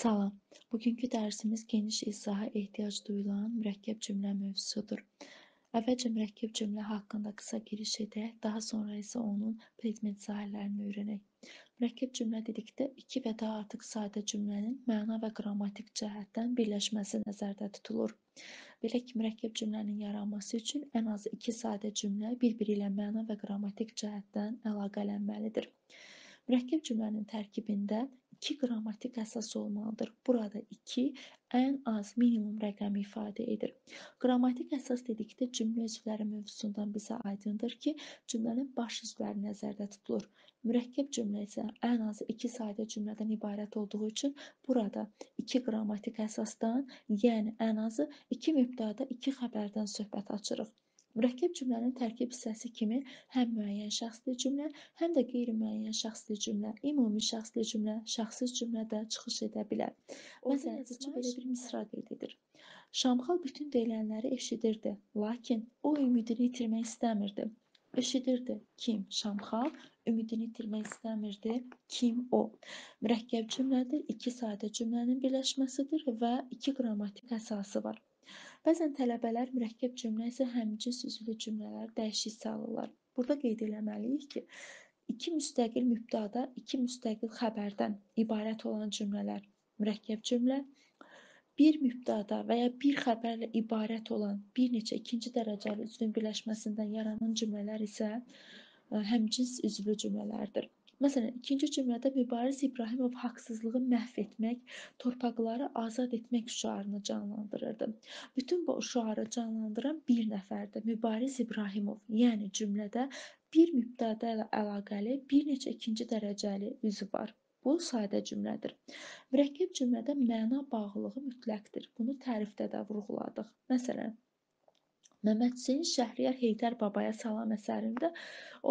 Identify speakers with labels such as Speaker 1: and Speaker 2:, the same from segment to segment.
Speaker 1: Salam. Bugünkü dərsimiz geniş izaha ehtiyac duyulan mürəkkəb cümlə mövzusudur. Əvvəlcə mürəkkəb cümlə haqqında qısa giriş edək, daha sonra isə onun predmet sahələrini öyrənək. Mürəkkəb cümlə dedikdə 2 və daha artıq sadə cümlənin məna və qrammatik cəhətdən birləşməsi nəzərdə tutulur. Belə ki, mürəkkəb cümlənin yaranması üçün ən az 2 sadə cümlə bir-biri ilə məna və qrammatik cəhətdən əlaqələnməlidir. Mürəkkəb cümlənin tərkibində iki qrammatik əsas olmalıdır. Burada 2 ən az minimum rəqəmi ifadə edir. Qrammatik əsas dedikdə cümlə üzvləri mövzusundan bizə aydındır ki, cümlənin baş üzvləri nəzərdə tutulur. Mürəkkəb cümlə isə ən azı 2 sadə cümlədən ibarət olduğu üçün burada 2 qrammatik əsasdan, yəni ən azı 2 mübtəda, 2 xəbərdən söhbət açırıq. Mürəkkəb cümlənin tərkib hissəsi kimi həm müəyyən şəxsli cümlə, həm də qeyri-müəyyən şəxsli cümlə, ümumi şəxsli cümlə, şəxsiz cümlə də çıxış edə bilər. Məsələn, yazıcı belə bir misra qeyd edir. Şamxal bütün deyilənləri eşidirdi, lakin o ümidini itirmək istəmirdi. Eşidirdi kim? Şamxal ümidini itirmək istəmirdi. Kim o? Mürəkkəb cümlədir. İki sadə cümlənin birləşməsidir və iki qrammatik əsası var. Bəzən tələbələr mürəkkəb cümlə isə həmçinin süzülü cümlələr dəyişik salırlar. Burada qeyd eləməliyik ki, iki müstəqil mübtəda, iki müstəqil xəbərdən ibarət olan cümlələr mürəkkəb cümlə, bir mübtəda və ya bir xəbərlə ibarət olan bir neçə ikinci dərəcəli üzvün birləşməsindən yaranan cümlələr isə e, həmcins üzvlü cümlələrdir. Məsələn, ikinci cümlədə Mübariz İbrahimov haqsızlığı məhv etmək, torpaqları azad etmək şüarını canlandırırdı. Bütün bu şüarı canlandıran bir nəfərdir, Mübariz İbrahimov. Yəni cümlədə bir mübtəda ilə əlaqəli bir neçə ikinci dərəcəli üzü var. Bu sadə cümlədir. Mürəkkəb cümlədə məna bağlılığı mütləqdir. Bunu tərifdə də vurğuladıq. Məsələn, Məmmədhüseyn Şəhriyar Heydər Babaya salam əsərində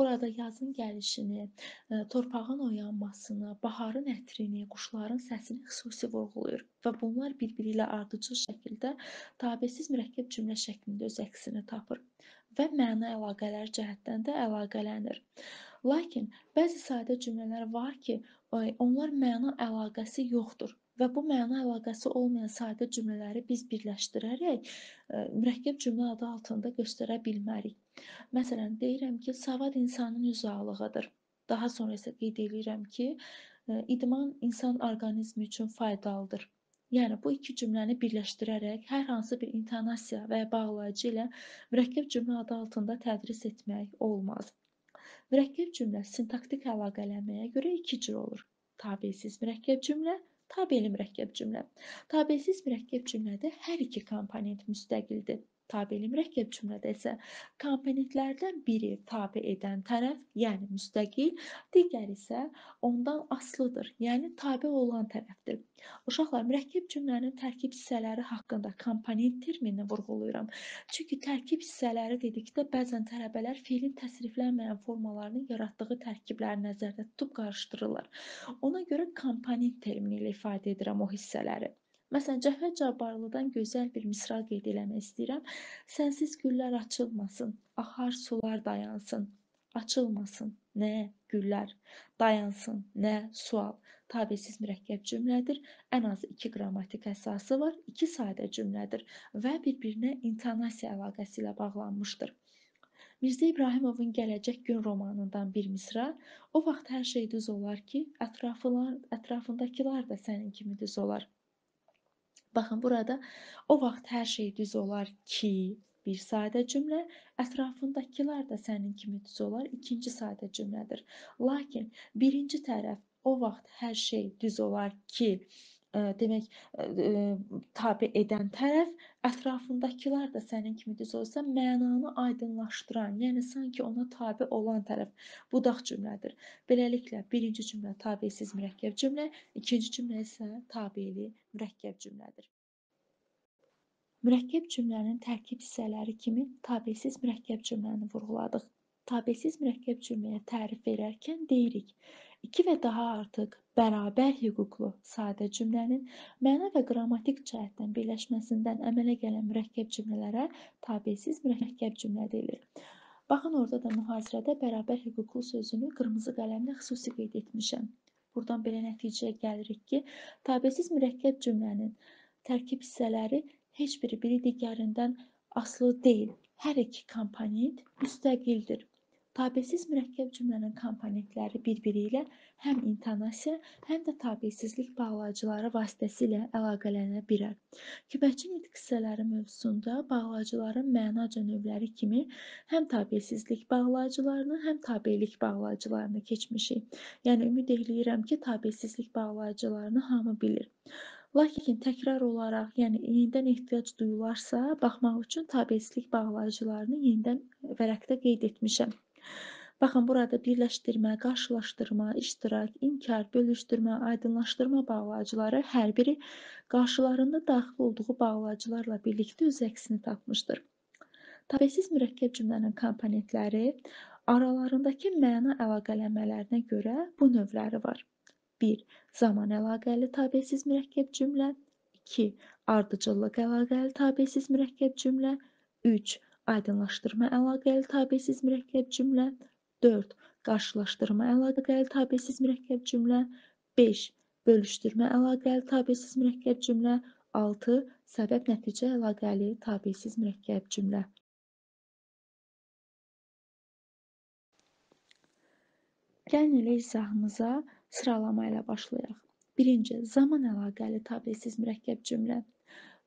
Speaker 1: orada yazın gəlişini, e, torpağın oyanmasını, baharın ətrini, quşların səsini xüsusi vurğulayır və bunlar bir-biri ilə ardıcıl şəkildə tabesiz mürəkkəb cümlə şəklində öz əksini tapır və məna əlaqələri cəhətdən də əlaqələnir. Lakin bəzi sadə cümlələr var ki, e, onlar məna əlaqəsi yoxdur Və bu məna əlaqəsi olmayan sadə cümlələri biz birləşdirərək e, mürəkkəb cümlə adı altında göstərə bilmərik. Məsələn, deyirəm ki, savad insanın uzaqlığıdır. Daha sonra isə qeyd eləyirəm ki, e, idman insan orqanizmi üçün faydalıdır. Yəni bu iki cümləni birləşdirərək hər hansı bir intonasiya və ya bağlayıcı ilə mürəkkəb cümlə adı altında tədris etmək olmaz. Mürəkkəb cümlə sintaktik əlaqələnməyə görə iki cür olur. Tabelsiz mürəkkəb cümlə Tabeli mürəkkəb cümlə. Tabelsiz mürəkkəb cümlədə hər iki komponent müstəqildir tabeli mürəkkəb cümlədə isə komponentlərdən biri tabe edən tərəf, yəni müstəqil, digəri isə ondan asılıdır, yəni tabe olan tərəfdir. Uşaqlar, mürəkkəb cümlənin tərkib hissələri haqqında komponent terminini vurğulayıram. Çünki tərkib hissələri dedikdə bəzən tələbələr feilin təsriflənməyən formalarının yaratdığı tərkibləri nəzərdə tutub qarışdırırlar. Ona görə komponent termini ilə ifadə edirəm o hissələri. Məsələn, Cəfər Cabbarlıdan gözəl bir misra qeyd eləmək istəyirəm. Sənsiz güllər açılmasın, axar sular dayansın. Açılmasın, nə güllər, dayansın, nə sual. Tabesiz mürəkkəb cümlədir. Ən az 2 qrammatik əsası var, 2 sadə cümlədir və bir-birinə intonasiya əlaqəsi ilə bağlanmışdır. Mirzə İbrahimovun Gələcək Gün romanından bir misra. O vaxt hər şey düz olar ki, ətraflar, ətrafındakılar da sənin kimi düz olar. Baxın burada o vaxt hər şey düz olar ki, bir sadə cümlə, ətrafındakılar da sənin kimi düz olar, ikinci sadə cümlədir. Lakin birinci tərəf o vaxt hər şey düz olar ki, ə, e, demək ə, e, e, tabe edən tərəf ətrafındakılar da sənin kimi düz olsa mənanı aydınlaşdıran, yəni sanki ona tabe olan tərəf budaq cümlədir. Beləliklə birinci cümlə tabesiz mürəkkəb cümlə, ikinci cümlə isə tabeli mürəkkəb cümlədir. Mürəkkəb cümlənin tərkib hissələri kimi tabesiz mürəkkəb cümləni vurğuladıq. Tabelsiz mürəkkəb cümləyə tərif verərkən deyirik: 2 və daha artıq bərabər hüquqlu sadə cümlənin məna və qrammatik cəhətdən birləşməsindən əmələ gələn mürəkkəb cümlələrə tabelsiz mürəkkəb cümlə deyilir. Baxın, orada da mühazirədə bərabər hüquqlu sözünü qırmızı qələmlə xüsusi qeyd etmişəm. Buradan belə nəticəyə gəlirik ki, tabelsiz mürəkkəb cümlənin tərkib hissələri heç biri biri digərindən asılı deyil. Hər iki komponent müstəqildir. Tabelsiz mürəkkəb cümlənin komponentləri bir-biri ilə həm intonasiya, həm də tabelsizlik bağlacıları vasitəsilə əlaqələnə bilər. Köməkçi nitq hissələri mövzusunda bağlacıların mənaca növləri kimi həm tabelsizlik bağlacılarını, həm tabelik bağlacılarını keçmişik. Yəni ümid eləyirəm ki, tabelsizlik bağlacılarını hamı bilir. Lakin təkrar olaraq, yəni yenidən ehtiyac duyularsa, baxmaq üçün tabelsizlik bağlayıcılarını yenidən vərəqdə qeyd etmişəm. Baxın, burada birləşdirmə, qarşılaşdırma, iştirak, inkar, bölüşdürmə, aydınlaşdırma bağlacıları hər biri qarşılarında daxil olduğu bağlacılarla birlikdə öz əksini tapmışdır. Tabelsiz mürəkkəb cümlənin komponentləri aralarındakı məna əlaqələnmələrinə görə bu növləri var. 1. Zaman əlaqəli tabelsiz mürəkkəb cümlə 2. Ardıcıllıq əlaqəli tabelsiz mürəkkəb cümlə 3. Aydınlaşdırma əlaqəli tabesiz mürəkkəb cümlə. 4. Qarşılaşdırma əlaqəli tabesiz mürəkkəb cümlə. 5. Bölüşdürmə əlaqəli tabesiz mürəkkəb cümlə. 6. Səbəb-nəticə əlaqəli tabesiz mürəkkəb cümlə. Gəlin elə izahımıza sıralama ilə başlayaq. Birinci, zaman əlaqəli tabelsiz mürəkkəb cümlə.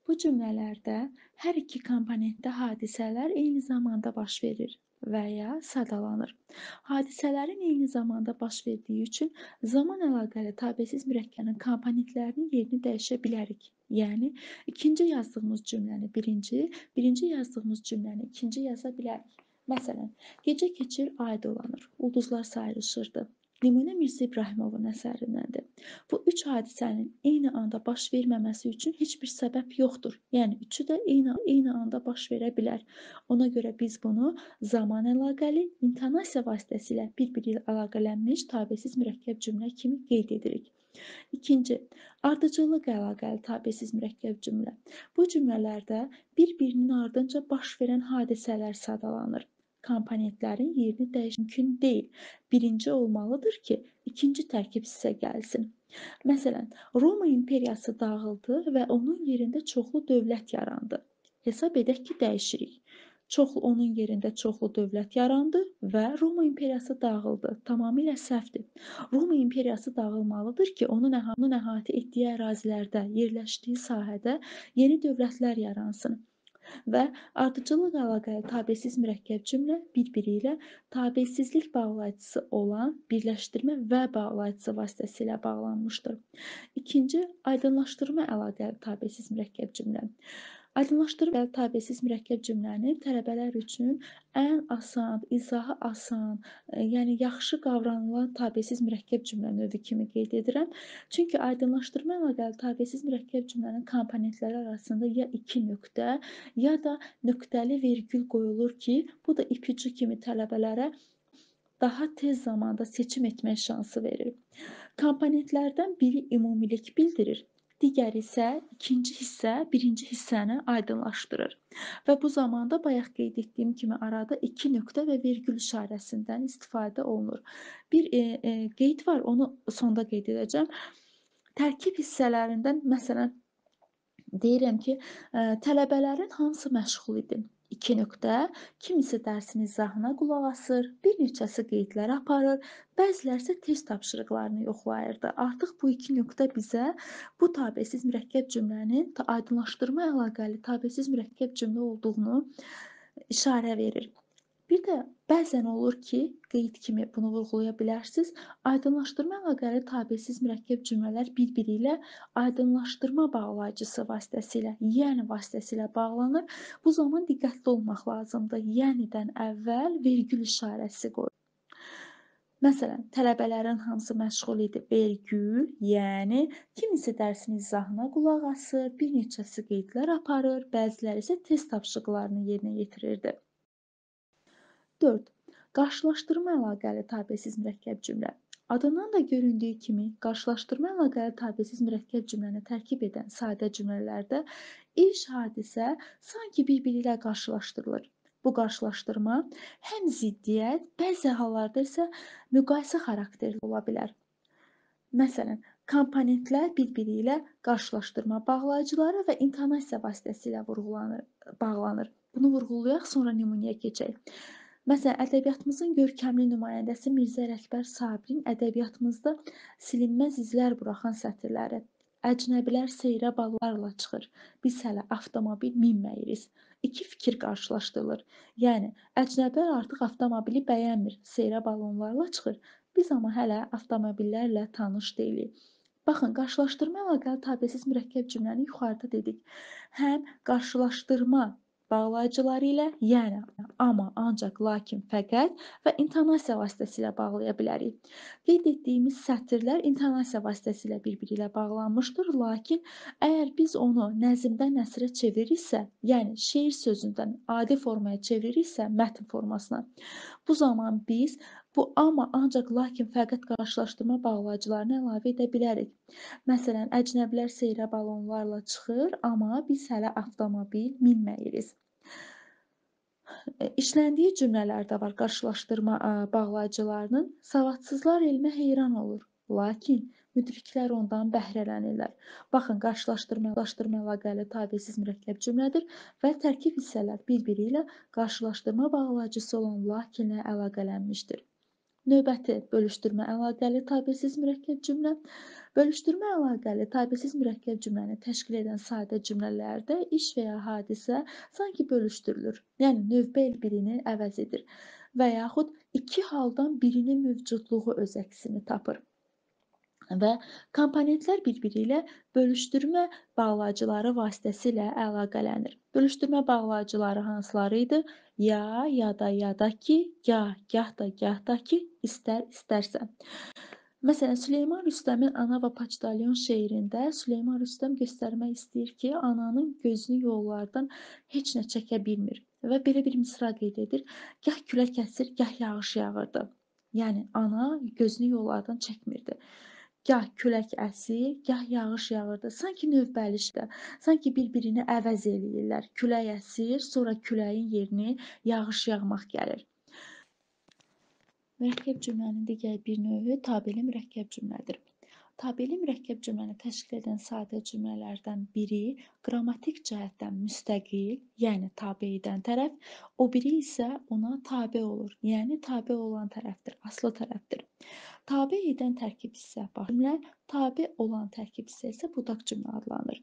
Speaker 1: Bu cümlələrdə hər iki komponentdə hadisələr eyni zamanda baş verir və ya sadalanır. Hadisələrin eyni zamanda baş verdiyi üçün zaman əlaqəli tabelsiz mürəkkəbin komponentlərinin yerini dəyişə bilərik. Yəni ikinci yazdığımız cümləni birinci, birinci yazdığımız cümləni ikinci yaza bilərik. Məsələn, gecə keçir ay dolanır, ulduzlar sayrışırdı nümunə Mirzə İbrahimovun əsərindədir. Bu üç hadisənin eyni anda baş verməməsi üçün heç bir səbəb yoxdur. Yəni üçü də eyni eyni anda baş verə bilər. Ona görə biz bunu zaman əlaqəli, intonasiya vasitəsilə bir-biri ilə əlaqələnmiş təbəsiz mürəkkəb cümlə kimi qeyd edirik. İkinci, ardıcıllıq əlaqəli təbəsiz mürəkkəb cümlə. Bu cümlələrdə bir-birinin ardınca baş verən hadisələr sadalanır komponentlərin yerini dəyişmək mümkün deyil. Birinci olmalıdır ki, ikinci tərkib sizə gəlsin. Məsələn, Roma imperiyası dağıldı və onun yerində çoxlu dövlət yarandı. Hesab edək ki, dəyişirik. Çoxlu onun yerində çoxlu dövlət yarandı və Roma imperiyası dağıldı. Tamamilə səhvdir. Roma imperiyası dağılmalıdır ki, onun əhatə etdiyi ərazilərdə, yerləşdiyi sahədə yeni dövlətlər yaransın və ardıcıllıq əlaqəli tabesiz mürəkkəb cümlə bir-biri ilə tabesizlik bağlayıcısı olan birləşdirmə və bağlayıcısı vasitəsilə bağlanmışdır. İkinci, aydınlaşdırma əlaqəli tabesiz mürəkkəb cümlə. Aydınlaşdırıb və tabesiz mürəkkəb cümləni tələbələr üçün ən asan, izahı asan, e, yəni yaxşı qavranılan tabesiz mürəkkəb cümlə növü kimi qeyd edirəm. Çünki aydınlaşdırma ilə bağlı tabesiz mürəkkəb cümlənin komponentləri arasında ya iki nöqtə, ya da nöqtəli vergül qoyulur ki, bu da ipucu kimi tələbələrə daha tez zamanda seçim etmək şansı verir. Komponentlərdən biri ümumilik bildirir digəri isə ikinci hissə birinci hissəni aydınlaşdırır. Və bu zamanda bayaq qeyd etdiyim kimi arada 2 nöqtə və vergül işarəsindən istifadə olunur. Bir e, e, qeyd var, onu sonda qeyd edəcəm. Tərkib hissələrindən məsələn deyirəm ki, ə, e, tələbələrin hamısı məşğul idi. İki nöqtə, kimisi dərsin izahına qulaq asır, bir neçəsi qeydləri aparır, bəziləri isə test tapşırıqlarını yoxlayırdı. Artıq bu iki nöqtə bizə bu tabelsiz mürəkkəb cümlənin aydınlaşdırma əlaqəli tabelsiz mürəkkəb cümlə olduğunu işarə verir. Bir də Bəzən olur ki, qeyd kimi bunu vurğulaya bilərsiniz. Aydınlaşdırma ilə qəri tabelsiz mürəkkəb cümlələr bir-biri ilə aydınlaşdırma bağlayıcısı vasitəsilə, yəni vasitəsilə bağlanır. Bu zaman diqqətli olmaq lazımdır. Yənidən əvvəl vergül işarəsi qoyun. Məsələn, tələbələrin hamısı məşğul idi vergül, yəni kimisi dərsin izahına qulaq asır, bir neçəsi qeydlər aparır, bəziləri isə test tapşırıqlarını yerinə yetirirdi. 4. Qarşılaşdırma əlaqəli tabesiz mürəkkəb cümlə. Adından da göründüyü kimi, qarşılaşdırma əlaqəli tabesiz mürəkkəb cümləni tərkib edən sadə cümlələrdə iş, hadisə sanki bir-biri ilə qarşılaşdırılır. Bu qarşılaşdırma həm ziddiyyət, bəzi hallarda isə müqayisə xarakterli ola bilər. Məsələn, komponentlər bir-biri ilə qarşılaşdırma bağlayıcıları və intonasiya vasitəsilə vurğulanır, bağlanır. Bunu vurğulayaq, sonra nümunəyə keçək. Məsələn, ədəbiyyatımızın görkəmli nümayəndəsi Mirzə Ələkbər Sabirin ədəbiyyatımızda silinməz izlər buraxan sətirləri. Əcnəbilər seyrə ballarla çıxır. Biz hələ avtomobil minməyirik. İki fikir qarşılaşdırılır. Yəni, əcnəblər artıq avtomobili bəyənmir, seyrə balonlarla çıxır. Biz amma hələ avtomobillərlə tanış deyilik. Baxın, qarşılaşdırma əlaqəli tabelsiz mürəkkəb cümləni yuxarıda dedik. Həm qarşılaşdırma bağlayıcıları ilə, yəni, amma, ancaq, lakin, fəqət və intonasiya vasitəsilə bağlaya bilərik. Qeyd etdiyimiz sətirlər intonasiya vasitəsilə bir-biri ilə bağlanmışdır, lakin əgər biz onu nəzmdən nəsrə çeviriksə, yəni şeir sözündən adi formaya çeviriksə, mətn formasına, bu zaman biz Bu amma ancaq lakin fəqət qarşılaşdırma bağlayıcılarını əlavə edə bilərik. Məsələn, əcnəbilər seyrə balonlarla çıxır, amma biz hələ avtomobil minməyirik. İşləndiyi cümlələr də var qarşılaşdırma bağlayıcılarının. Savadsızlar elmə heyran olur, lakin müdriklər ondan bəhrələnirlər. Baxın, qarşılaşdırma-qarşılaşdırma əlaqəli təbelsiz mürəkkəb cümlədir və tərkib hissələr bir-biri ilə qarşılaşdırma bağlayıcısı olan lakinlə əlaqələnmişdir. Növbəti bölüşdürmə əlaqəli tabelsiz mürəkkəb cümlə. Bölüşdürmə əlaqəli tabelsiz mürəkkəb cümləni təşkil edən sadə cümlələrdə iş və ya hadisə sanki bölüşdürülür. Yəni növbə il birini əvəz edir və yaxud iki haldan birinin mövcudluğu öz əksini tapır və komponentlər bir-biri ilə bölüşdürmə bağlacıları vasitəsilə əlaqələnir. Bölüşdürmə bağlacıları hansıları idi? Ya, ya da, ya da ki, ya, gah da, gah da ki, istər, istərsə. Məsələn, Süleyman Rüstəmin Ana və Paçdalyon şeirində Süleyman Rüstəm göstərmək istəyir ki, ananın gözünü yollardan heç nə çəkə bilmir və belə bir misra qeyd edir. Gah külək əsir, gah yağış yağırdı. Yəni ana gözünü yollardan çəkmirdi. Gah külək əsir, gah yağış yağırdı. Sanki növbəlişdə, sanki bir-birini əvəz eləyirlər. Külək əsir, sonra küləyin yerini yağış yağmaq gəlir. Mürəkkəb cümlənin digər bir növü tabeli mürəkkəb cümlədir. Tabeli mürəkkəb cümləni təşkil edən sadə cümlələrdən biri qrammatik cəhətdən müstəqil, yəni tabe edən tərəf, o biri isə ona tabe olur, yəni tabe olan tərəfdir, aslı tərəfdir. Tabe edən tərkib hissə baş cümlə, tabe olan tərkib hissə isə budaq cümlə adlanır.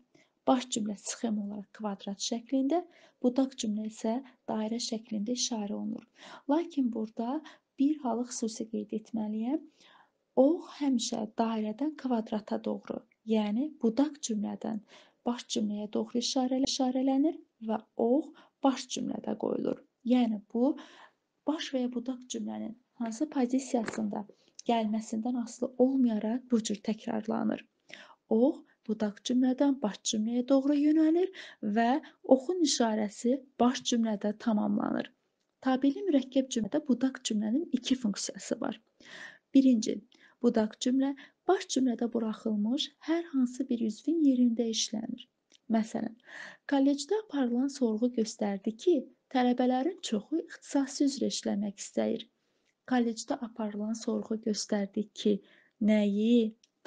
Speaker 1: Baş cümlə sxem olaraq kvadrat şəklində, budaq cümlə isə dairə şəklində işarə olunur. Lakin burada bir halı xüsusi qeyd etməliyəm. O həmişə dairədən kvadrata doğru, yəni budaq cümlədən baş cümləyə doğru işarə işarələnir və ox baş cümlədə qoyulur. Yəni bu baş və ya budaq cümlənin hansı pozisiyasında gəlməsindən asılı olmayaraq bu cür təkrarlanır. Ox budaq cümlədən baş cümləyə doğru yönəlir və oxun işarəsi baş cümlədə tamamlanır. Tabeli mürəkkəb cümlədə budaq cümlənin iki funksiyası var. Birinci, budaq cümlə baş cümlədə buraxılmış hər hansı bir üzvün yerində işlənir. Məsələn, kollecdə aparılan sorğu göstərdi ki, tələbələrin çoxu ixtisas üzrə işləmək istəyir. Kollecdə aparılan sorğu göstərdi ki, nəyi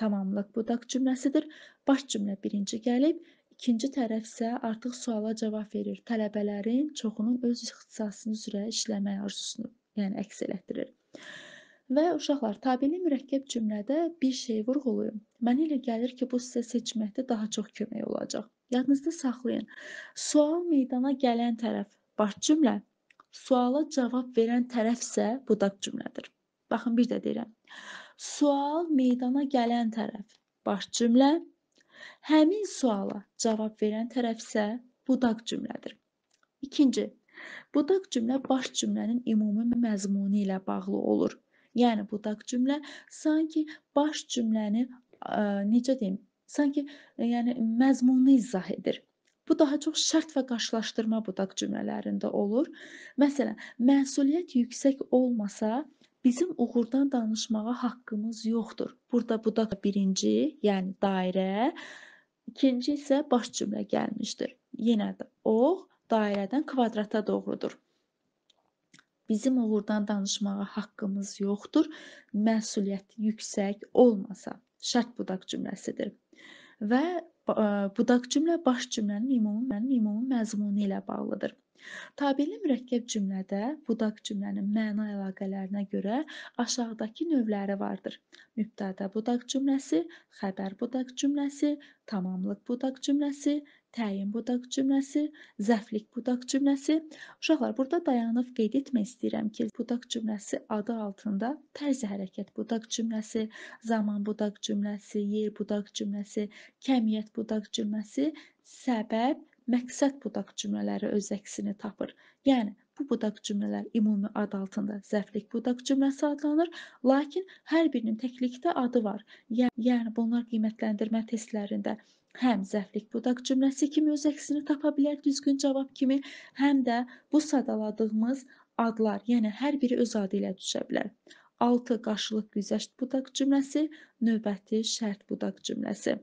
Speaker 1: tamamlıq budaq cümləsidir. Baş cümlə birinci gəlib, ikinci tərəf isə artıq suala cavab verir. Tələbələrin çoxunun öz ixtisasını üzrə işləmək arzusunu, yəni əks elətdirir. Və uşaqlar, tabeli mürəkkəb cümlədə bir şey vurğulayın. Mənə elə gəlir ki, bu sizə seçməkdə daha çox kömək olacaq. Yadınızda saxlayın. Sual meydana gələn tərəf baş cümlə, Suala cavab verən tərəf isə budaq cümlədir. Baxın bir də deyirəm. Sual meydana gələn tərəf baş cümlə, həmin suala cavab verən tərəf isə budaq cümlədir. İkinci, budaq cümlə baş cümlənin ümumi məzmunu ilə bağlı olur. Yəni budaq cümlə sanki baş cümləni ə, necə deyim, sanki yəni məzmununu izah edir. Bu daha çox şərt və qarşılaşdırma budaq cümlələrində olur. Məsələn, məsuliyyət yüksək olmasa, bizim uğurdan danışmağa haqqımız yoxdur. Burada budaq birinci, yəni dairə, ikinci isə baş cümlə gəlmişdir. Yenə də o dairədən kvadrata doğrudur. Bizim uğurdan danışmağa haqqımız yoxdur. Məsuliyyət yüksək olmasa şərt budaq cümləsidir. Və E, budaq cümlə baş cümlənin ümumi, ümumi məzmunu ilə bağlıdır. Tabeli mürəkkəb cümlədə budaq cümlənin məna əlaqələrinə görə aşağıdakı növləri vardır. Mübtəda budaq cümləsi, xəbər budaq cümləsi, tamamlıq budaq cümləsi, təyin budaq cümləsi, zəflik budaq cümləsi. Uşaqlar, burada dayanıb qeyd etmək istəyirəm ki, budaq cümləsi adı altında tərzi hərəkət budaq cümləsi, zaman budaq cümləsi, yer budaq cümləsi, kəmiyyət budaq cümləsi, səbəb, məqsəd budaq cümlələri öz əksini tapır. Yəni bu budaq cümlələr ümumi ad altında zərflik budaq cümləsi adlanır, lakin hər birinin təklikdə adı var. Yəni bunlar qiymətləndirmə testlərində həm zəflik budaq cümləsi kimi öz əksini tapa bilər düzgün cavab kimi, həm də bu sadaladığımız adlar, yəni hər biri öz adı ilə düşə bilər. 6 qarşılıq güzəşt budaq cümləsi, növbəti şərt budaq cümləsi.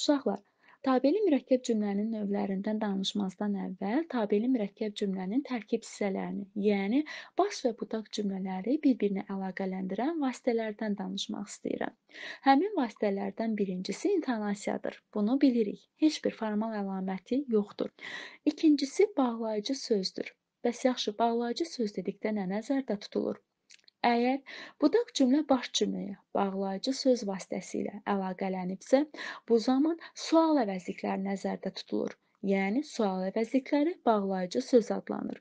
Speaker 1: Uşaqlar, Tabeli mürəkkəb cümlənin növlərindən danışmazdan əvvəl tabeli mürəkkəb cümlənin tərkib hissələrini, yəni baş və budaq cümlələri bir-birinə əlaqələndirən vasitələrdən danışmaq istəyirəm. Həmin vasitələrdən birincisi intonasiyadır. Bunu bilirik. Heç bir formal əlaməti yoxdur. İkincisi bağlayıcı sözdür. Bəs yaxşı, bağlayıcı söz dedikdə nə nəzərdə tutulur? Əgər budaq cümlə baş cümləyə bağlayıcı söz vasitəsilə əlaqələnibsə, bu zaman sual əvəzlikləri nəzərdə tutulur. Yəni sual əvəzlikləri bağlayıcı söz adlanır.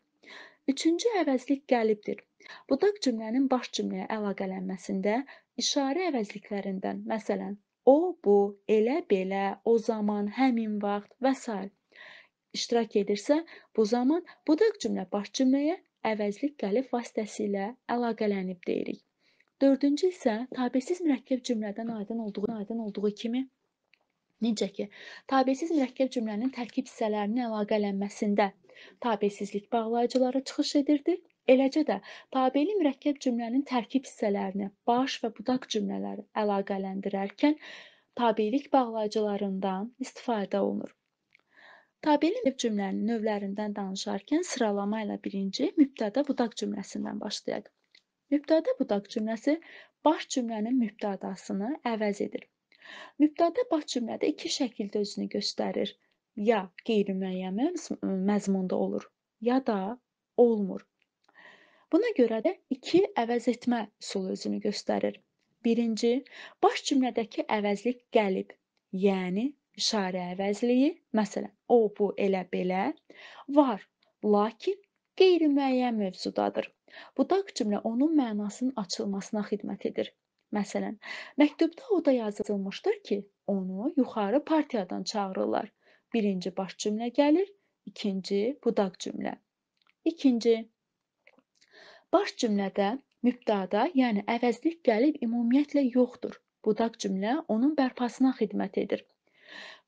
Speaker 1: Üçüncü əvəzlik qəlibdir. Budaq cümlənin baş cümləyə əlaqələnməsində işarə əvəzliklərindən, məsələn, o, bu, elə, belə, o zaman, həmin vaxt və s. iştirak edirsə, bu zaman budaq cümlə baş cümləyə əvəzlik gəlib vasitəsilə əlaqələnib deyirik. Dördüncü isə təbəsiz mürəkkəb cümlədən aydın olduğu, aydın olduğu kimi necə ki, təbəsiz mürəkkəb cümlənin tərkib hissələrinin əlaqələnməsində təbəsizlik bağlayıcıları çıxış edirdi. Eləcə də tabeli mürəkkəb cümlənin tərkib hissələrini, baş və budaq cümlələri əlaqələndirərkən tabelik bağlayıcılarından istifadə olunur. Tabeli müqayiət cümlənin növlərindən danışarkən sıralama ilə birinci mübtəda budaq cümləsindən başlayaq. Mübtəda budaq cümləsi baş cümlənin mübtədasını əvəz edir. Mübtəda baş cümlədə iki şəkildə özünü göstərir. Ya qeyri-müəyyən məzmunda olur, ya da olmur. Buna görə də iki əvəz etmə üsulu özünü göstərir. Birinci, baş cümlədəki əvəzlik qəlib, yəni işarə əvəzliyi, məsələn, o, bu, elə, belə var, lakin qeyri-müəyyən mövzudadır. Bu daq cümlə onun mənasının açılmasına xidmət edir. Məsələn, məktubda o da yazılmışdır ki, onu yuxarı partiyadan çağırırlar. Birinci baş cümlə gəlir, ikinci budaq cümlə. İkinci baş cümlədə mübdada, yəni əvəzlik gəlib ümumiyyətlə yoxdur. Budaq cümlə onun bərpasına xidmət edir.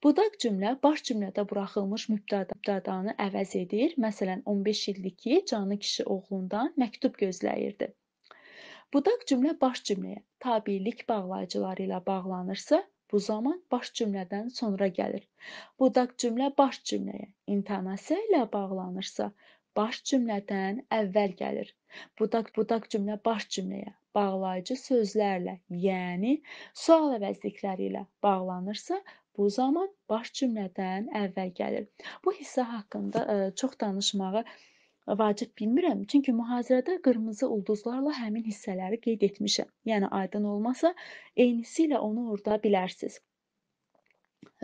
Speaker 1: Budaq cümlə baş cümlədə buraxılmış mübtədanı əvəz edir. Məsələn, 15 ildir ki, canı kişi oğlundan məktub gözləyirdi. Budaq cümlə baş cümləyə tabiilik bağlayıcıları ilə bağlanırsa, bu zaman baş cümlədən sonra gəlir. Budaq cümlə baş cümləyə intonasiya ilə bağlanırsa, baş cümlədən əvvəl gəlir. Budaq budaq cümlə baş cümləyə bağlayıcı sözlərlə, yəni sual əvəzlikləri ilə bağlanırsa, Bu zaman baş cümlədən əvvəl gəlir. Bu hissə haqqında ə, e, çox danışmağı vacib bilmirəm, çünki mühazirədə qırmızı ulduzlarla həmin hissələri qeyd etmişəm. Yəni aydın olmasa, eynisi ilə onu orada bilərsiniz.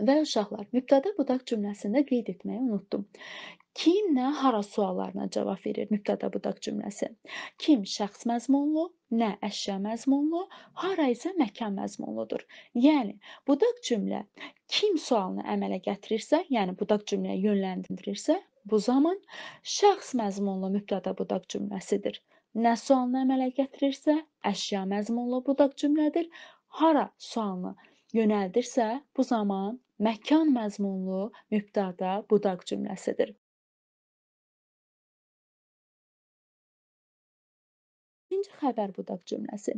Speaker 1: Və uşaqlar, mübtəda budaq cümləsində qeyd etməyi unutdum. Kim nə hara suallarına cavab verir mübtəda budaq cümləsi? Kim şəxs məzmunlu, nə əşya məzmunlu, hara isə məkan məzmunludur. Yəni budaq cümlə kim sualını əmələ gətirirsə, yəni budaq cümləyə yönləndirirsə, bu zaman şəxs məzmunlu mübtəda budaq cümləsidir. Nə sualını əmələ gətirirsə, əşya məzmunlu budaq cümlədir. Hara sualını yönəldirsə, bu zaman məkan məzmunlu mübtəda budaq cümləsidir. İkinci xəbər budaq cümləsi.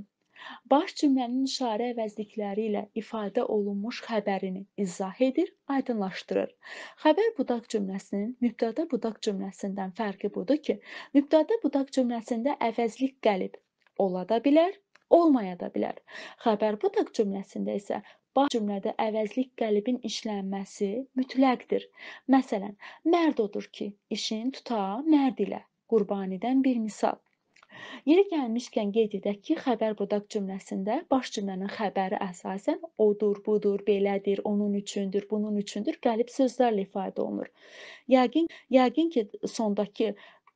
Speaker 1: Baş cümlənin işarə əvəzlikləri ilə ifadə olunmuş xəbərini izah edir, aydınlaşdırır. Xəbər budaq cümləsinin mübtəda budaq cümləsindən fərqi budur ki, mübtəda budaq cümləsində əvəzlik qəlib ola da bilər, olmaya da bilər. Xəbər budaq cümləsində isə baş cümlədə əvəzlik qəlibin işlənməsi mütləqdir. Məsələn, mərd odur ki, işin tuta mərd ilə. Qurbanidən bir misal. Yeri gəlmişkən qeyd edək ki, xəbər budaq cümləsində baş cümlənin xəbəri əsasən odur, budur, belədir, onun üçündür, bunun üçündür qəlib sözlərlə ifadə olunur. Yəqin, yəqin ki, sondakı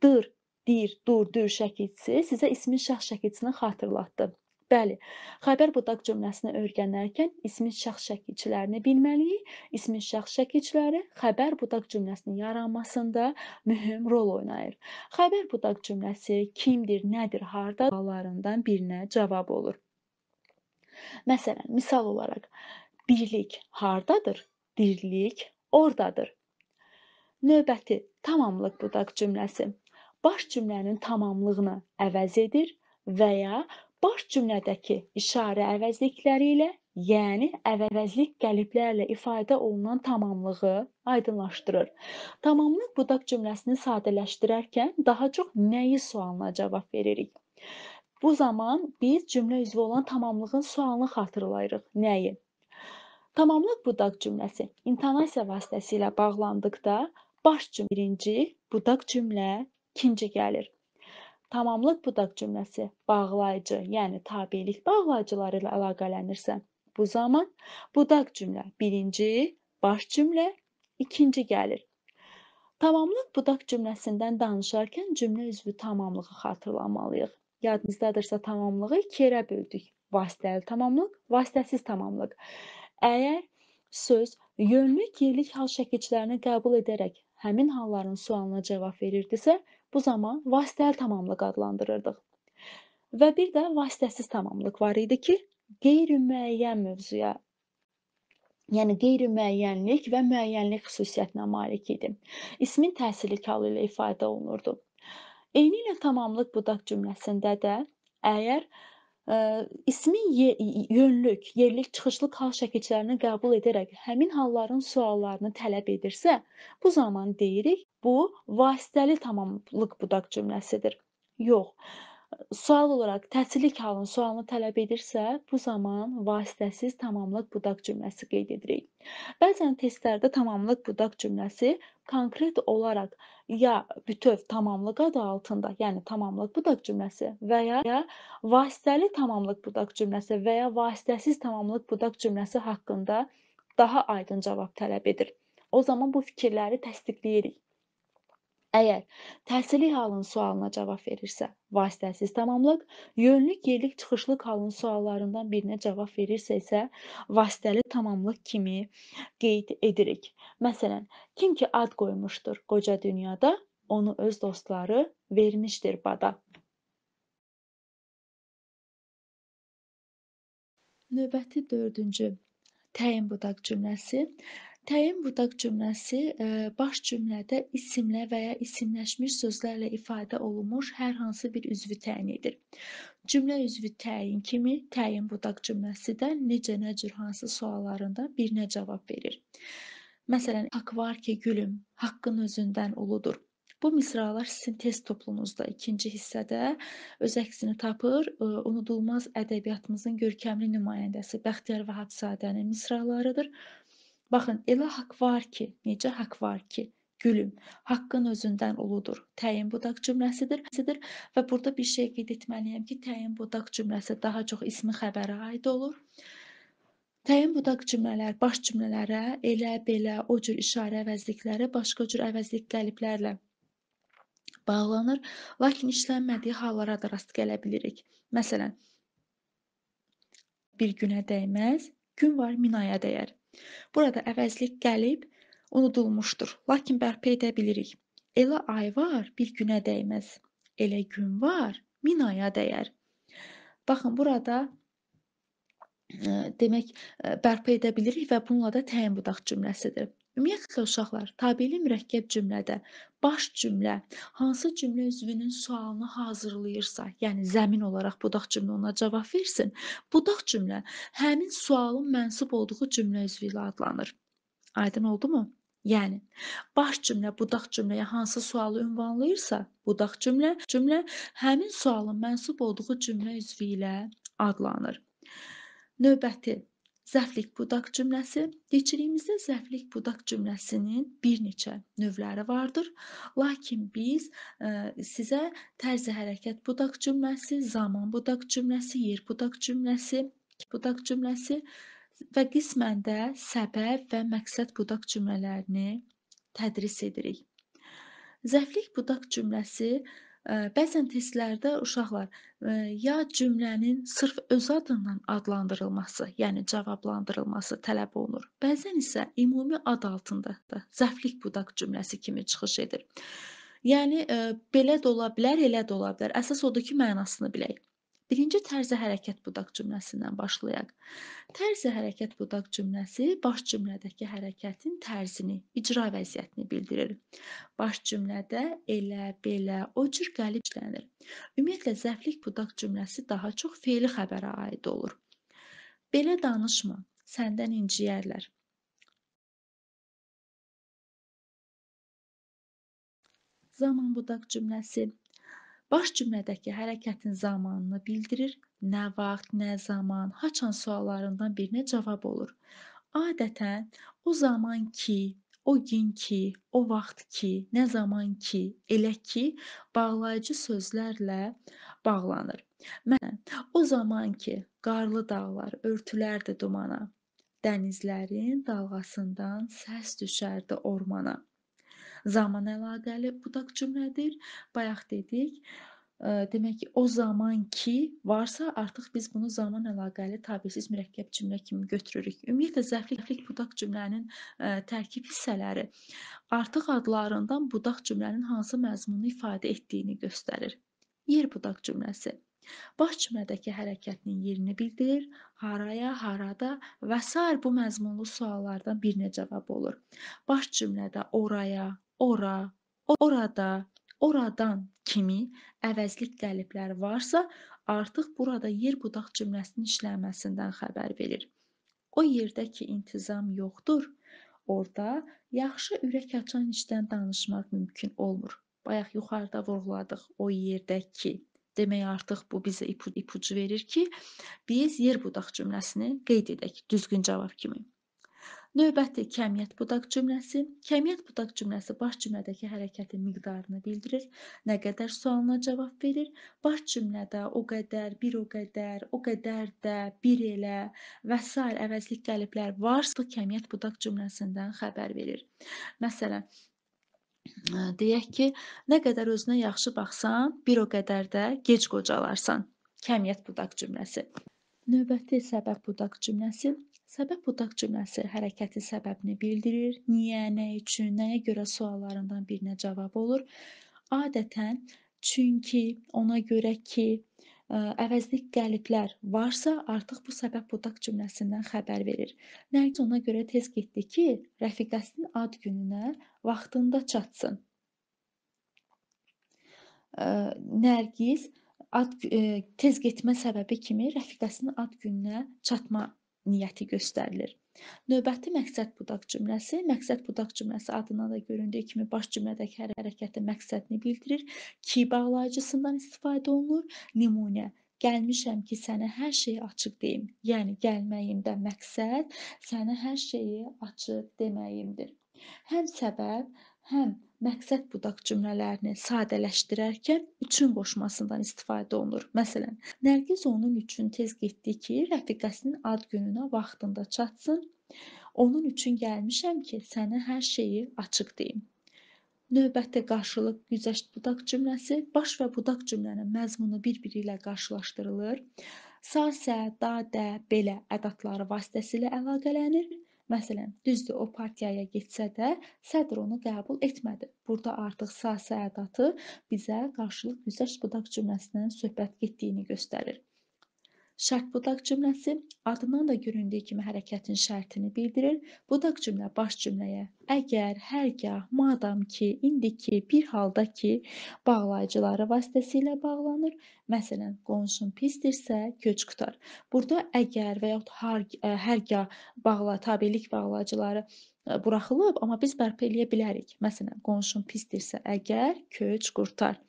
Speaker 1: dır, dir, dur, dür şəkilsi sizə ismin şəxs şəkilsini xatırlatdı. Bəli, xəbər budaq cümləsini öyrənərkən ismin şəxs şəkilçilərini bilməliyik. İsmin şəxs şəkilçiləri xəbər budaq cümləsinin yaranmasında mühüm rol oynayır. Xəbər budaq cümləsi kimdir, nədir, harda suallarından birinə cavab olur. Məsələn, misal olaraq birlik hardadır? Dirlik ordadır. Növbəti tamamlıq budaq cümləsi baş cümlənin tamamlığını əvəz edir və ya Baş cümlədəki işarə əvəzlikləri ilə, yəni əvəzlik qəliblərlə ifadə olunan tamamlığı aydınlaşdırır. Tamamlıq budaq cümləsini sadələşdirərkən daha çox nəyi sualına cavab veririk. Bu zaman biz cümlə üzvü olan tamamlığın sualını xatırlayırıq. Nəyi? Tamamlıq budaq cümləsi intonasiya vasitəsilə bağlandıqda baş cümlə birinci, budaq cümlə ikinci gəlir. Tamamlıq budaq cümləsi bağlayıcı, yəni tabelik bağlayıcıları ilə əlaqələnirsə, bu zaman budaq cümlə birinci, baş cümlə ikinci gəlir. Tamamlıq budaq cümləsindən danışarkən cümlə üzvü tamamlığı xatırlamalıyıq. Yadınızdadırsa tamamlığı ikiyə böldük. Vasitəli tamamlıq, vasitəsiz tamamlıq. Əgər söz yönlük yerlik hal şəkilçilərini qəbul edərək həmin halların sualına cavab verirdisə, bu zaman vasitəli tamamlıq adlandırırdıq. Və bir də vasitəsiz tamamlıq var idi ki, qeyri-müəyyən mövzuya yəni qeyri-müəyyənlik və müəyyənlik xüsusiyyətinə malik idi. İsmin təsirli kalı ilə ifadə olunurdu. Eynilə tamamlıq budaq cümləsində də əgər Eee, ismi ye yönlük, yerlik çıxışlı xalq şəkilçilərini qəbul edərək həmin halların suallarını tələb edirsə, bu zaman deyirik, bu vasitəli tamamlıq budaq cümləsidir. Yox. Sual olaraq təhsillik halın sualını tələb edirsə, bu zaman vasitəsiz tamamlıq budaq cümləsi qeyd edirik. Bəzən testlərdə tamamlıq budaq cümləsi konkret olaraq ya bütöv tamamlıq adı altında, yəni tamamlıq budaq cümləsi və ya vasitəli tamamlıq budaq cümləsi və ya vasitəsiz tamamlıq budaq cümləsi haqqında daha aydın cavab tələb edir. O zaman bu fikirləri təsdiqləyirik. Əgər təhsili halın sualına cavab verirsə, vasitəsiz tamamlıq, yönlük yerlik çıxışlıq halın suallarından birinə cavab verirsə isə vasitəli tamamlıq kimi qeyd edirik. Məsələn, kim ki ad qoymuşdur qoca dünyada, onu öz dostları vermişdir bada. Növbəti 4-cü təyin budaq cümləsi Təyin budaq cümləsi e, baş cümlədə isimlə və ya isimləşmiş sözlərlə ifadə olunmuş hər hansı bir üzvü təyin edir. Cümlə üzvü təyin kimi təyin budaq cümləsi də necə, nə cür, hansı suallarında birinə cavab verir. Məsələn, haqq var ki, gülüm, haqqın özündən uludur. Bu misralar sizin test toplunuzda ikinci hissədə öz əksini tapır. E, unudulmaz ədəbiyyatımızın görkəmli nümayəndəsi Bəxtiyar Vahabzadənin misralarıdır. Baxın, elə haqq var ki, necə haqq var ki, gülüm, haqqın özündən uludur. Təyin budaq cümləsidir. Və burada bir şey qeyd etməliyəm ki, təyin budaq cümləsi daha çox ismi xəbərə aid olur. Təyin budaq cümlələr baş cümlələrə elə belə o cür işarə əvəzlikləri başqa cür əvəzlik qəliblərlə bağlanır, lakin işlənmədiyi hallara da rast gələ bilirik. Məsələn, bir günə dəyməz, gün var minaya dəyər. Burada əvəzlik gəlib unudulmuşdur, lakin bərpa edə bilirik. Elə ay var, bir günə dəyməz. Elə gün var, min aya dəyər. Baxın, burada e, demək e, bərpa edə bilirik və bununla da təyin budaq cümləsidir. Ümumiyyətlə uşaqlar, tabeli mürəkkəb cümlədə baş cümlə hansı cümlə üzvünün sualını hazırlayırsa, yəni zəmin olaraq budaq cümlə ona cavab versin, budaq cümlə həmin sualın mənsub olduğu cümlə üzvü ilə adlanır. Aydın oldumu? Yəni baş cümlə budaq cümləyə hansı sualı ünvanlayırsa, budaq cümlə cümlə həmin sualın mənsub olduğu cümlə üzvü ilə adlanır. Növbəti Zərflik budaq cümləsi. Neçiliyimizdə zərflik budaq cümləsinin bir neçə növləri vardır. Lakin biz ə, e, sizə tərzi hərəkət budaq cümləsi, zaman budaq cümləsi, yer budaq cümləsi, budaq cümləsi və qismən də səbəb və məqsəd budaq cümlələrini tədris edirik. Zərflik budaq cümləsi Bəzən testlərdə uşaqlar ya cümlənin sırf öz adından adlandırılması, yəni cavablandırılması tələb olunur. Bəzən isə ümumi ad altında da zəflik budaq cümləsi kimi çıxış edir. Yəni belə də ola bilər, elə də ola bilər. Əsas odur ki, mənasını bilək. Birinci tərzi hərəkət budaq cümləsindən başlayaq. Tərzi hərəkət budaq cümləsi baş cümlədəki hərəkətin tərzini, icra vəziyyətini bildirir. Baş cümlədə elə, belə, o cür qəlib işlənir. Ümumiyyətlə zərflik budaq cümləsi daha çox feili xəbərə aid olur. Belə danışma, səndən inciyərlər. Zaman budaq cümləsi Baş cümlədəki hərəkətin zamanını bildirir. Nə vaxt, nə zaman, haçan suallarından birinə cavab olur. Adətən o zaman ki, o gün ki, o vaxt ki, nə zaman ki, elə ki bağlayıcı sözlərlə bağlanır. Məsələn, o zaman ki, qarlı dağlar örtülərdi dumana, dənizlərin dalğasından səs düşərdi ormana zaman əlaqəli budaq cümlədir. Bayaq dedik. E, demək ki, o zaman ki varsa, artıq biz bunu zaman əlaqəli tabelsiz mürəkkəb cümlə kimi götürürük. Ümumiyyətlə zərflik budaq cümlənin e, tərkib hissələri artıq adlarından budaq cümlənin hansı məzmunu ifadə etdiyini göstərir. Yer budaq cümləsi Baş cümlədəki hərəkətinin yerini bildirir, haraya, harada və sair bu məzmunlu suallardan birinə cavab olur. Baş cümlədə oraya, ora, orada, oradan kimi əvəzlik gəliblər varsa, artıq burada yer budaq cümləsinin işlənməsindən xəbər verir. O yerdə ki intizam yoxdur, orada yaxşı ürək açan işdən danışmaq mümkün olmur. Bayaq yuxarıda vurğuladıq o yerdəki. Demək artıq bu bizə ipucu verir ki, biz yer budaq cümləsini qeyd edək düzgün cavab kimi. Növbəti kəmiyyət budaq cümləsi. Kəmiyyət budaq cümləsi baş cümlədəki hərəkətin miqdarını bildirir. Nə qədər sualına cavab verir. Baş cümlədə o qədər, bir o qədər, o qədər də, bir elə və s. əvəzlik qəliblər varsa, kəmiyyət budaq cümləsindən xəbər verir. Məsələn, e, deyək ki, nə qədər özünə yaxşı baxsan, bir o qədər də gec qocalarsan. Kəmiyyət budaq cümləsi. Növbəti səbəb budaq cümləsi Səbəb-budaq cümləsi hərəkətin səbəbini bildirir, niyə, nə üçün, nəyə görə suallarından birinə cavab olur. Adətən çünki, ona görə ki, əvəzlik qəliblər varsa, artıq bu səbəb-budaq cümləsindən xəbər verir. Nərgiz ona görə tez getdi ki, rəfiqəsinin ad gününə vaxtında çatsın. Nərgiz ad tez getmə səbəbi kimi rəfiqəsinin ad gününə çatma niyyəti göstərilir. Növbəti məqsəd budaq cümləsi, məqsəd budaq cümləsi adından da göründüyü kimi baş cümlədəki hər hərəkətin məqsədini bildirir. Ki bağlayıcısından istifadə olunur. Nümunə Gəlmişəm ki, sənə hər şeyi açıq deyim. Yəni gəlməyimdə məqsəd sənə hər şeyi açıq deməyimdir. Həm səbəb, həm məqsəd budaq cümlələrini sadələşdirərkən üçün qoşmasından istifadə olunur. Məsələn, Nərgiz onun üçün tez getdi ki, rəfiqəsinin ad gününə vaxtında çatsın. Onun üçün gəlmişəm ki, sənə hər şeyi açıq deyim. Növbəti qarşılıq güzəşt budaq cümləsi baş və budaq cümlənin məzmunu bir-biri ilə qarşılaşdırılır. Sasə, dadə, belə ədatları vasitəsilə əlaqələnir Məsələn, düzdür, o partiyaya getsə də sədr onu qəbul etmədi. Burada artıq sa sədatı bizə qarşılıq güzəşt budaq cümləsindən söhbət getdiyini göstərir. Şərt budaq cümləsi adından da göründüyü kimi hərəkətin şərtini bildirir. Budaq cümlə baş cümləyə əgər, hərgah, madam ki, indiki, bir halda ki bağlayıcıları vasitəsilə bağlanır. Məsələn, qonşun pisdirsə, köç qutar. Burada əgər və yaxud e, hər, hərgah bağla tabelik bağlayıcıları e, buraxılıb, amma biz bərpa eləyə bilərik. Məsələn, qonşun pisdirsə, əgər köç qurtar.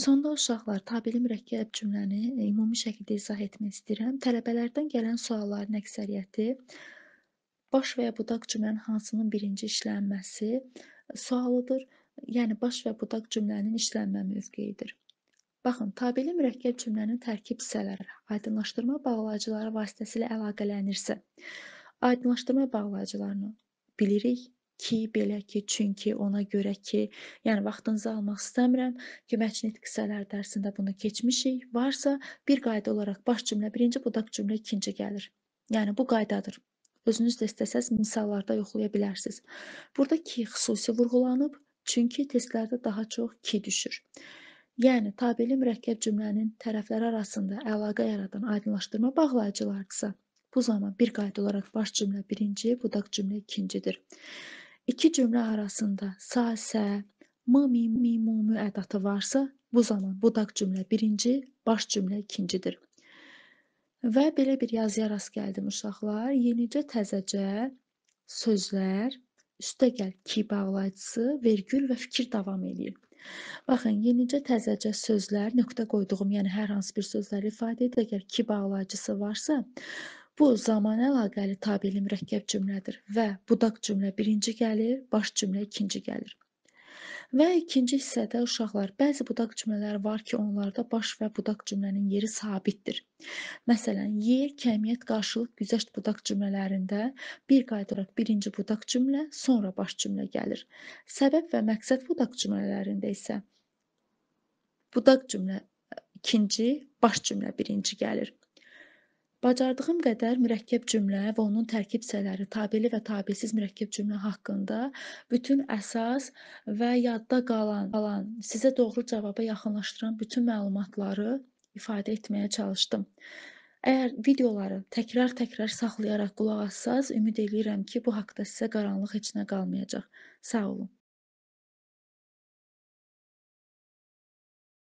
Speaker 1: Sonda uşaqlar tabeli mürəkkəb cümləni e, ümumi şəkildə izah etmək istəyirəm. Tələbələrdən gələn sualların əksəriyyəti baş və ya budaq cümlənin hansının birinci işlənməsi sualıdır, yəni baş və budaq cümlənin işlənmə mövqeyidir. Baxın, tabeli mürəkkəb cümlənin tərkib hissələri aydınlaşdırma bağlayıcıları vasitəsilə əlaqələnirsə, aydınlaşdırma bağlayıcılarını bilirik ki, belə ki, çünki ona görə ki, yəni vaxtınızı almaq istəmirəm. Köməkçilik qissələr dərsində bunu keçmişik. Varsa, bir qayda olaraq baş cümlə birinci, budaq cümlə ikinci gəlir. Yəni bu qaydadır. Özünüz də istəsəz misallarda yoxlaya bilərsiniz. Burada ki xüsusi vurğulanıb, çünki testlərdə daha çox ki düşür. Yəni tabeli mürəkkəb cümlənin tərəfləri arasında əlaqə yaradan aydınlaşdırma bağlayıcılardısa, bu zaman bir qayda olaraq baş cümlə birinci, budaq cümlə ikincidir. İki cümlə arasında sa, sə, m, mi, mi, mu, mü ədatı varsa, bu zaman budaq cümlə birinci, baş cümlə ikincidir. Və belə bir yazıya rast gəldim uşaqlar. Yenicə təzəcə sözlər üstəgəl ki bağlayıcısı, vergül və fikir davam eləyir. Baxın, yenicə təzəcə sözlər, nöqtə qoyduğum, yəni hər hansı bir sözləri ifadə edir. Əgər ki bağlayıcısı varsa, Bu zamanə əlaqəli tabeli mürəkkəb cümlədir və budaq cümlə birinci gəlir, baş cümlə ikinci gəlir. Və ikinci hissədə uşaqlar, bəzi budaq cümlələri var ki, onlarda baş və budaq cümlənin yeri sabitdir. Məsələn, ye, kəmiyyət, qarşılıq, güzəşt budaq cümlələrində bir qaydıraq birinci budaq cümlə, sonra baş cümlə gəlir. Səbəb və məqsəd budaq cümlələrində isə budaq cümlə ikinci, baş cümlə birinci gəlir. Bacardığım qədər mürəkkəb cümlə və onun tərkib hissələri, tabeli və tabelsiz mürəkkəb cümlə haqqında bütün əsas və yadda qalan, qalan, sizə doğru cavaba yaxınlaşdıran bütün məlumatları ifadə etməyə çalışdım. Əgər videoları təkrar-təkrar saxlayaraq qulaq assaz, ümid eləyirəm ki, bu haqda sizə qaranlıq heç nə qalmayacaq. Sağ olun.